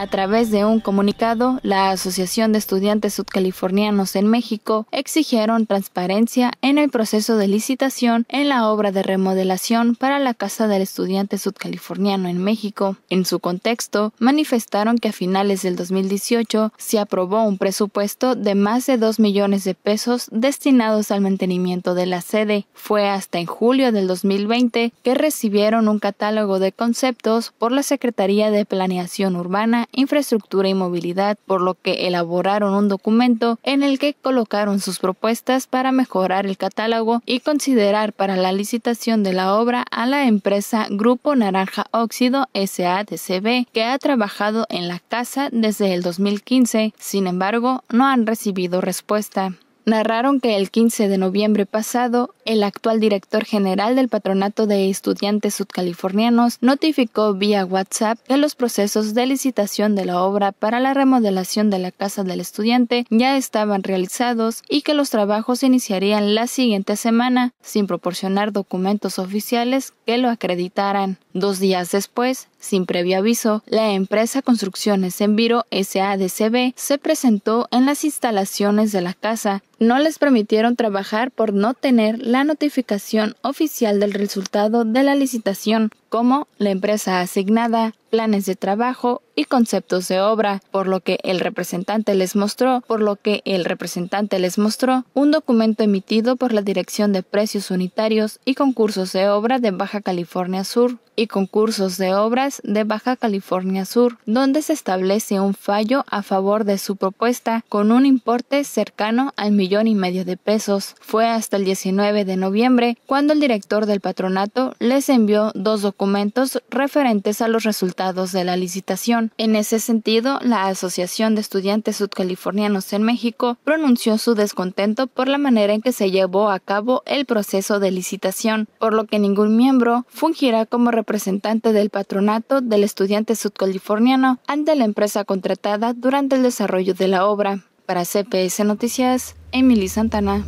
A través de un comunicado, la Asociación de Estudiantes Sudcalifornianos en México exigieron transparencia en el proceso de licitación en la obra de remodelación para la Casa del Estudiante Sudcaliforniano en México. En su contexto, manifestaron que a finales del 2018 se aprobó un presupuesto de más de 2 millones de pesos destinados al mantenimiento de la sede. Fue hasta en julio del 2020 que recibieron un catálogo de conceptos por la Secretaría de Planeación Urbana infraestructura y movilidad, por lo que elaboraron un documento en el que colocaron sus propuestas para mejorar el catálogo y considerar para la licitación de la obra a la empresa Grupo Naranja Óxido SADCB, que ha trabajado en la casa desde el 2015. Sin embargo, no han recibido respuesta narraron que el 15 de noviembre pasado el actual director general del Patronato de Estudiantes Sudcalifornianos, notificó vía WhatsApp que los procesos de licitación de la obra para la remodelación de la Casa del Estudiante ya estaban realizados y que los trabajos iniciarían la siguiente semana, sin proporcionar documentos oficiales que lo acreditaran. Dos días después, sin previo aviso, la empresa Construcciones Enviro SADCB se presentó en las instalaciones de la casa. No les permitieron trabajar por no tener la la notificación oficial del resultado de la licitación como la empresa asignada, planes de trabajo y conceptos de obra, por lo que el representante les mostró, por lo que el representante les mostró un documento emitido por la Dirección de Precios Unitarios y Concursos de Obra de Baja California Sur y Concursos de Obras de Baja California Sur, donde se establece un fallo a favor de su propuesta con un importe cercano al millón y medio de pesos. Fue hasta el 19 de noviembre cuando el director del patronato les envió dos documentos documentos referentes a los resultados de la licitación. En ese sentido, la Asociación de Estudiantes Sudcalifornianos en México pronunció su descontento por la manera en que se llevó a cabo el proceso de licitación, por lo que ningún miembro fungirá como representante del patronato del estudiante sudcaliforniano ante la empresa contratada durante el desarrollo de la obra. Para CPS Noticias, Emily Santana.